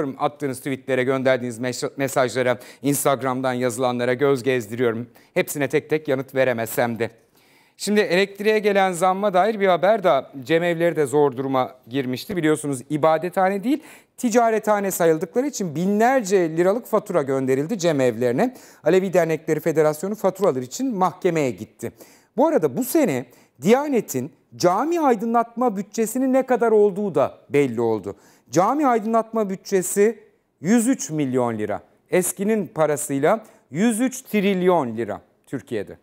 gezdiriyorum. Attığınız tweetlere, gönderdiğiniz mesajlara, Instagram'dan yazılanlara göz gezdiriyorum. Hepsine tek tek yanıt veremesem de. Şimdi elektriğe gelen zamma dair bir haber da cemevleri de zor duruma girmişti. Biliyorsunuz ibadethane değil ticarethane sayıldıkları için binlerce liralık fatura gönderildi cemevlerine. Alevi Dernekleri Federasyonu faturalar için mahkemeye gitti. Bu arada bu sene Diyanet'in cami aydınlatma bütçesinin ne kadar olduğu da belli oldu. Cami aydınlatma bütçesi 103 milyon lira. Eskinin parasıyla 103 trilyon lira Türkiye'de.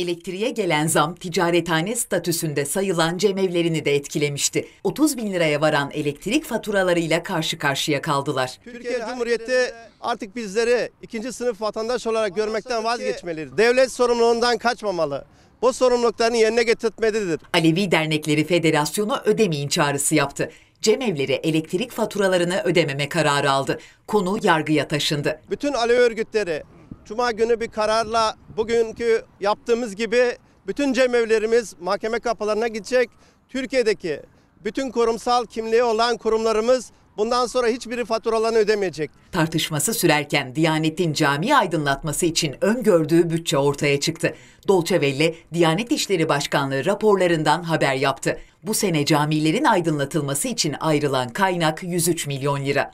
Elektriğe gelen zam ticarethane statüsünde sayılan cemevlerini de etkilemişti. 30 bin liraya varan elektrik faturalarıyla karşı karşıya kaldılar. Türkiye Cumhuriyeti artık bizleri ikinci sınıf vatandaş olarak görmekten vazgeçmeli. Devlet sorumluluğundan kaçmamalı bu sorumluluklarını yerine getirtmelidir. Alevi Dernekleri Federasyonu ödemeyin çağrısı yaptı. Cemevleri elektrik faturalarını ödememe kararı aldı. Konu yargıya taşındı. Bütün Alevi örgütleri Cuma günü bir kararla bugünkü yaptığımız gibi bütün cemevlerimiz mahkeme kapılarına gidecek. Türkiye'deki bütün kurumsal kimliği olan kurumlarımız bundan sonra hiçbiri faturalarını ödemeyecek. Tartışması sürerken Diyanet'in cami aydınlatması için öngördüğü bütçe ortaya çıktı. Dolce Velle, Diyanet İşleri Başkanlığı raporlarından haber yaptı. Bu sene camilerin aydınlatılması için ayrılan kaynak 103 milyon lira.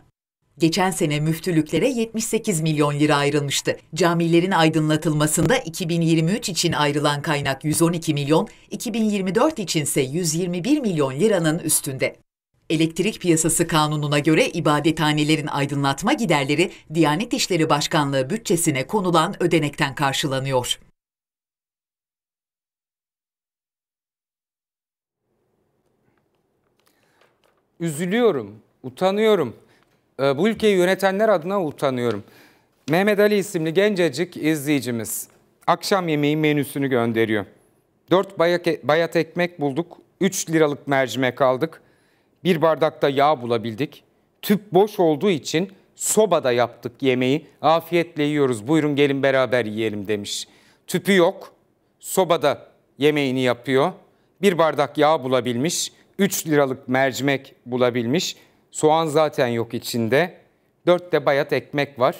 Geçen sene müftülüklere 78 milyon lira ayrılmıştı. Camilerin aydınlatılmasında 2023 için ayrılan kaynak 112 milyon, 2024 içinse 121 milyon liranın üstünde. Elektrik Piyasası Kanunu'na göre ibadethanelerin aydınlatma giderleri Diyanet İşleri Başkanlığı bütçesine konulan ödenekten karşılanıyor. Üzülüyorum, utanıyorum. Ee, bu ülkeyi yönetenler adına utanıyorum. Mehmet Ali isimli gencecik izleyicimiz akşam yemeği menüsünü gönderiyor. 4 e, bayat ekmek bulduk, 3 liralık mercimek aldık, bir bardakta yağ bulabildik. Tüp boş olduğu için sobada yaptık yemeği. Afiyetle yiyoruz. Buyurun gelin beraber yiyelim demiş. Tüpü yok. Sobada yemeğini yapıyor. Bir bardak yağ bulabilmiş. 3 liralık mercimek bulabilmiş. Soğan zaten yok içinde. Dört de bayat ekmek var.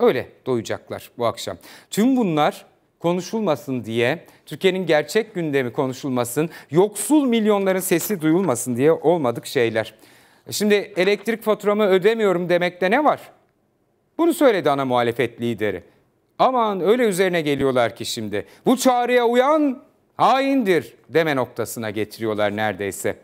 Öyle doyacaklar bu akşam. Tüm bunlar konuşulmasın diye, Türkiye'nin gerçek gündemi konuşulmasın, yoksul milyonların sesi duyulmasın diye olmadık şeyler. Şimdi elektrik faturamı ödemiyorum demekte ne var? Bunu söyledi ana muhalefet lideri. Aman öyle üzerine geliyorlar ki şimdi. Bu çağrıya uyan haindir deme noktasına getiriyorlar neredeyse.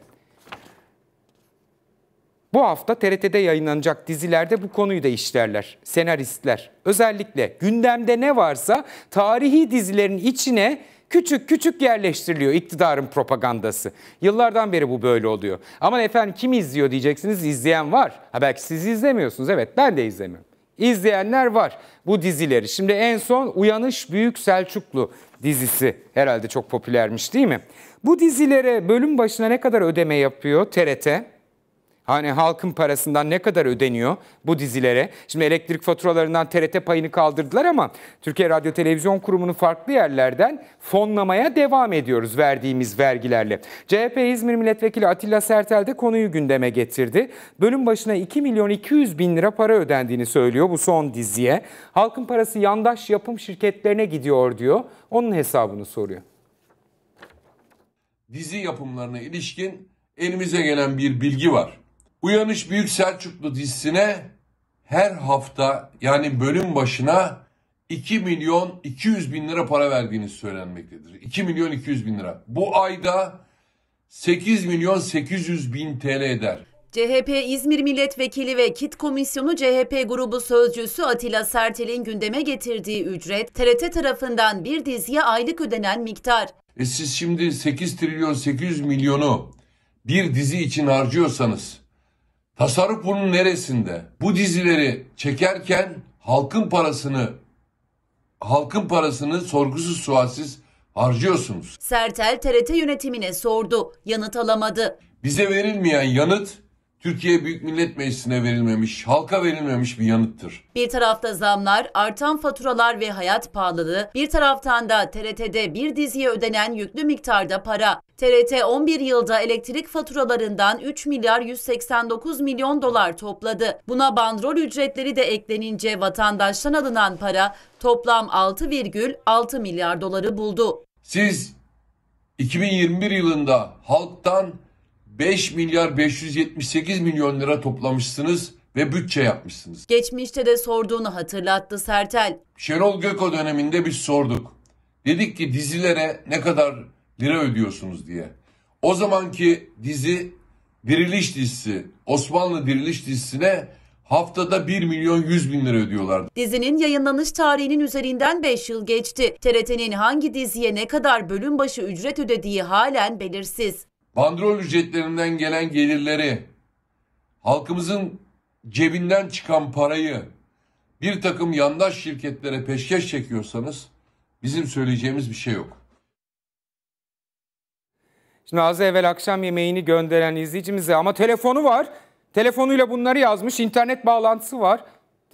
Bu hafta TRT'de yayınlanacak dizilerde bu konuyu da işlerler senaristler. Özellikle gündemde ne varsa tarihi dizilerin içine küçük küçük yerleştiriliyor iktidarın propagandası. Yıllardan beri bu böyle oluyor. Ama efendim kim izliyor diyeceksiniz izleyen var. Ha belki siz izlemiyorsunuz evet ben de izlemiyorum. İzleyenler var bu dizileri. Şimdi en son Uyanış Büyük Selçuklu dizisi herhalde çok popülermiş değil mi? Bu dizilere bölüm başına ne kadar ödeme yapıyor TRT? Hani halkın parasından ne kadar ödeniyor bu dizilere? Şimdi elektrik faturalarından TRT payını kaldırdılar ama Türkiye Radyo Televizyon Kurumu'nun farklı yerlerden fonlamaya devam ediyoruz verdiğimiz vergilerle. CHP İzmir Milletvekili Atilla Sertel de konuyu gündeme getirdi. Bölüm başına 2 milyon 200 bin lira para ödendiğini söylüyor bu son diziye. Halkın parası yandaş yapım şirketlerine gidiyor diyor. Onun hesabını soruyor. Dizi yapımlarına ilişkin elimize gelen bir bilgi var Uyanış Büyük Selçuklu dizisine her hafta yani bölüm başına 2 milyon 200 bin lira para verdiğiniz söylenmektedir. 2 milyon 200 bin lira. Bu ayda 8 milyon 800 bin TL eder. CHP İzmir Milletvekili ve Kit Komisyonu CHP grubu sözcüsü Atilla Sertel'in gündeme getirdiği ücret TRT tarafından bir diziye aylık ödenen miktar. E siz şimdi 8 trilyon 800 milyonu bir dizi için harcıyorsanız Tasarruf bunun neresinde? Bu dizileri çekerken halkın parasını halkın parasını sorgusuz sualsiz harcıyorsunuz. Sertel TRT yönetimine sordu. Yanıt alamadı. Bize verilmeyen yanıt Türkiye Büyük Millet Meclisi'ne verilmemiş, halka verilmemiş bir yanıttır. Bir tarafta zamlar, artan faturalar ve hayat pahalılığı, bir taraftan da TRT'de bir diziye ödenen yüklü miktarda para. TRT 11 yılda elektrik faturalarından 3 milyar 189 milyon dolar topladı. Buna bandrol ücretleri de eklenince vatandaştan alınan para toplam 6,6 milyar doları buldu. Siz 2021 yılında halktan 5 milyar 578 milyon lira toplamışsınız ve bütçe yapmışsınız. Geçmişte de sorduğunu hatırlattı Sertel. Şenol Göko döneminde biz sorduk. Dedik ki dizilere ne kadar lira ödüyorsunuz diye. O zamanki dizi diriliş dizisi, Osmanlı diriliş dizisine haftada 1 milyon 100 bin lira ödüyorlardı. Dizinin yayınlanış tarihinin üzerinden 5 yıl geçti. TRT'nin hangi diziye ne kadar bölüm başı ücret ödediği halen belirsiz bandrol ücretlerinden gelen gelirleri, halkımızın cebinden çıkan parayı bir takım yandaş şirketlere peşkeş çekiyorsanız bizim söyleyeceğimiz bir şey yok. Şimdi az evvel akşam yemeğini gönderen izleyicimize ama telefonu var. Telefonuyla bunları yazmış, internet bağlantısı var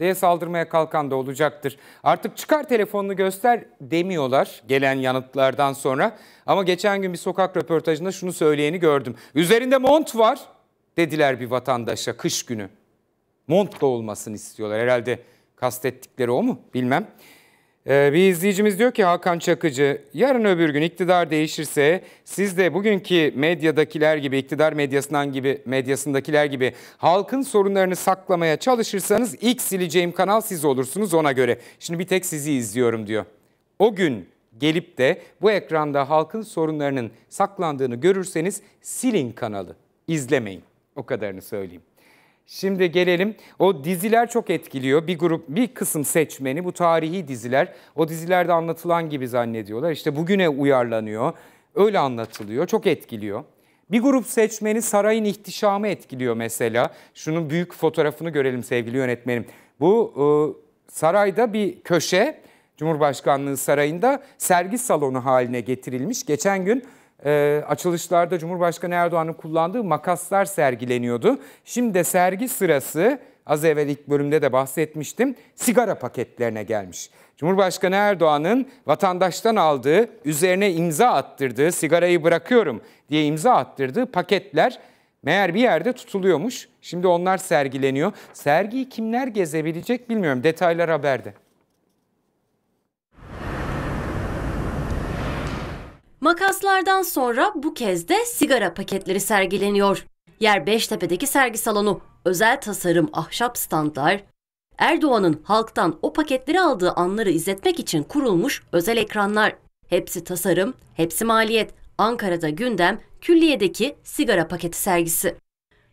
diye saldırmaya kalkan da olacaktır. Artık çıkar telefonunu göster demiyorlar gelen yanıtlardan sonra. Ama geçen gün bir sokak röportajında şunu söyleyeni gördüm. Üzerinde mont var dediler bir vatandaşa kış günü. Montla olmasını istiyorlar herhalde kastettikleri o mu bilmem. Ee, bir izleyicimiz diyor ki Hakan Çakıcı, yarın öbür gün iktidar değişirse siz de bugünkü medyadakiler gibi, iktidar medyasından gibi, medyasındakiler gibi halkın sorunlarını saklamaya çalışırsanız ilk sileceğim kanal siz olursunuz ona göre. Şimdi bir tek sizi izliyorum diyor. O gün gelip de bu ekranda halkın sorunlarının saklandığını görürseniz silin kanalı, izlemeyin. O kadarını söyleyeyim. Şimdi gelelim o diziler çok etkiliyor. Bir grup bir kısım seçmeni bu tarihi diziler o dizilerde anlatılan gibi zannediyorlar. İşte bugüne uyarlanıyor. Öyle anlatılıyor. Çok etkiliyor. Bir grup seçmeni sarayın ihtişamı etkiliyor mesela. Şunun büyük fotoğrafını görelim sevgili yönetmenim. Bu e, sarayda bir köşe Cumhurbaşkanlığı sarayında sergi salonu haline getirilmiş. Geçen gün e, açılışlarda Cumhurbaşkanı Erdoğan'ın kullandığı makaslar sergileniyordu. Şimdi de sergi sırası az evvel ilk bölümde de bahsetmiştim sigara paketlerine gelmiş. Cumhurbaşkanı Erdoğan'ın vatandaştan aldığı, üzerine imza attırdığı, sigarayı bırakıyorum diye imza attırdığı paketler meğer bir yerde tutuluyormuş. Şimdi onlar sergileniyor. Sergiyi kimler gezebilecek bilmiyorum. Detaylar haberde. Makaslardan sonra bu kez de sigara paketleri sergileniyor. Yer Beştepe'deki sergi salonu, özel tasarım ahşap standlar, Erdoğan'ın halktan o paketleri aldığı anları izletmek için kurulmuş özel ekranlar. Hepsi tasarım, hepsi maliyet. Ankara'da gündem külliyedeki sigara paketi sergisi.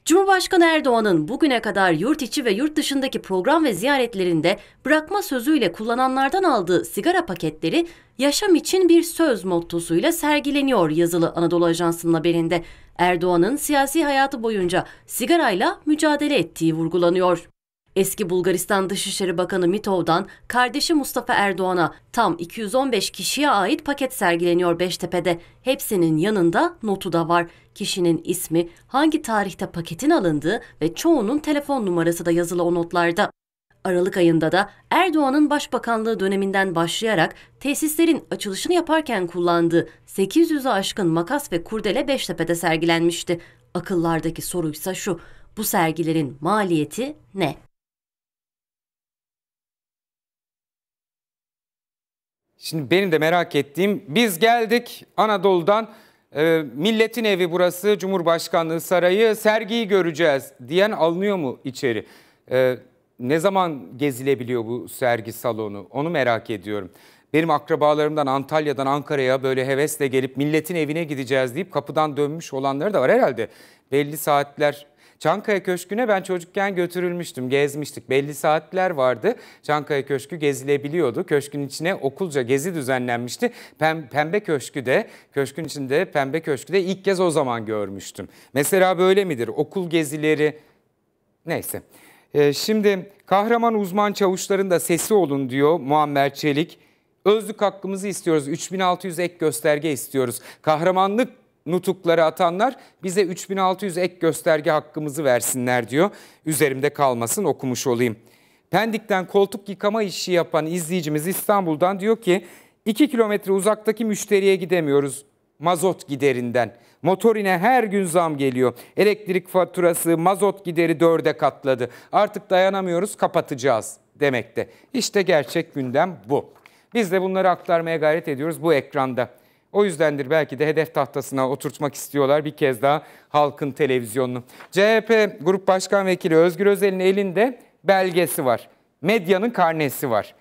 Cumhurbaşkanı Erdoğan'ın bugüne kadar yurt içi ve yurt dışındaki program ve ziyaretlerinde bırakma sözüyle kullananlardan aldığı sigara paketleri yaşam için bir söz mottosuyla sergileniyor yazılı Anadolu Ajansı'nın haberinde. Erdoğan'ın siyasi hayatı boyunca sigarayla mücadele ettiği vurgulanıyor. Eski Bulgaristan Dışişleri Bakanı Mitov'dan kardeşi Mustafa Erdoğan'a tam 215 kişiye ait paket sergileniyor Beştepe'de. Hepsinin yanında notu da var. Kişinin ismi, hangi tarihte paketin alındığı ve çoğunun telefon numarası da yazılı o notlarda. Aralık ayında da Erdoğan'ın başbakanlığı döneminden başlayarak tesislerin açılışını yaparken kullandığı 800'ü aşkın makas ve kurdele Beştepe'de sergilenmişti. Akıllardaki soruysa şu, bu sergilerin maliyeti ne? Şimdi benim de merak ettiğim biz geldik Anadolu'dan e, milletin evi burası Cumhurbaşkanlığı Sarayı sergiyi göreceğiz diyen alınıyor mu içeri? E, ne zaman gezilebiliyor bu sergi salonu onu merak ediyorum. Benim akrabalarımdan Antalya'dan Ankara'ya böyle hevesle gelip milletin evine gideceğiz deyip kapıdan dönmüş olanları da var herhalde. Belli saatler Çankaya Köşkü'ne ben çocukken götürülmüştüm, gezmiştik. Belli saatler vardı. Çankaya Köşkü gezilebiliyordu. Köşkün içine okulca gezi düzenlenmişti. Pem, pembe Köşkü de, köşkün içinde Pembe Köşkü de ilk kez o zaman görmüştüm. Mesela böyle midir? Okul gezileri, neyse. Ee, şimdi kahraman uzman çavuşların da sesi olun diyor Muammer Çelik. Özlük hakkımızı istiyoruz. 3600 ek gösterge istiyoruz. Kahramanlık nutukları atanlar bize 3600 ek gösterge hakkımızı versinler diyor. Üzerimde kalmasın okumuş olayım. Pendik'ten koltuk yıkama işi yapan izleyicimiz İstanbul'dan diyor ki 2 kilometre uzaktaki müşteriye gidemiyoruz mazot giderinden. Motorine her gün zam geliyor. Elektrik faturası, mazot gideri dörde katladı. Artık dayanamıyoruz kapatacağız demekte. İşte gerçek gündem bu. Biz de bunları aktarmaya gayret ediyoruz bu ekranda. O yüzdendir belki de hedef tahtasına oturtmak istiyorlar bir kez daha halkın televizyonunu. CHP Grup Başkan Vekili Özgür Özel'in elinde belgesi var. Medyanın karnesi var.